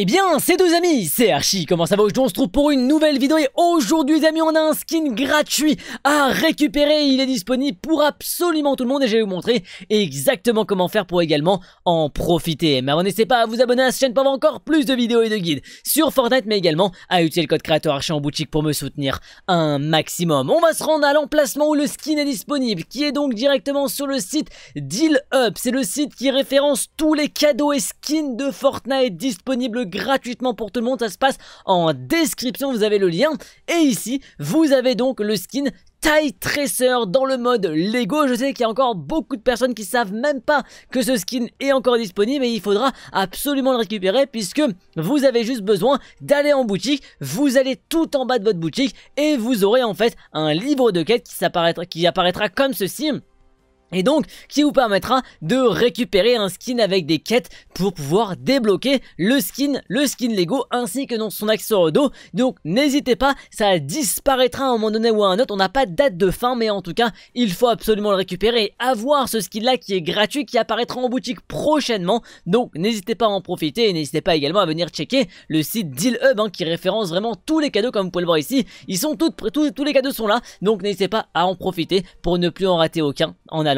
Eh bien, c'est deux amis, c'est Archie, comment ça va Aujourd'hui on se trouve pour une nouvelle vidéo et aujourd'hui amis on a un skin gratuit à récupérer, il est disponible pour absolument tout le monde et je vais vous montrer exactement comment faire pour également en profiter. Mais avant n'hésitez pas à vous abonner à cette chaîne pour avoir encore plus de vidéos et de guides sur Fortnite mais également à utiliser le code créateur Archie en boutique pour me soutenir un maximum. On va se rendre à l'emplacement où le skin est disponible qui est donc directement sur le site Deal Up, c'est le site qui référence tous les cadeaux et skins de Fortnite disponibles gratuitement pour tout le monde. Ça se passe en description, vous avez le lien. Et ici, vous avez donc le skin Tie Tracer dans le mode Lego. Je sais qu'il y a encore beaucoup de personnes qui savent même pas que ce skin est encore disponible et il faudra absolument le récupérer puisque vous avez juste besoin d'aller en boutique. Vous allez tout en bas de votre boutique et vous aurez en fait un livre de quête qui, qui apparaîtra comme ceci et donc qui vous permettra de récupérer un skin avec des quêtes pour pouvoir débloquer le skin, le skin Lego ainsi que non son accessoire dos. Donc n'hésitez pas, ça disparaîtra à un moment donné ou à un autre, on n'a pas de date de fin mais en tout cas il faut absolument le récupérer et avoir ce skin là qui est gratuit qui apparaîtra en boutique prochainement. Donc n'hésitez pas à en profiter et n'hésitez pas également à venir checker le site Deal Hub hein, qui référence vraiment tous les cadeaux comme vous pouvez le voir ici. Ils sont tous, tous, tous les cadeaux sont là donc n'hésitez pas à en profiter pour ne plus en rater aucun en allant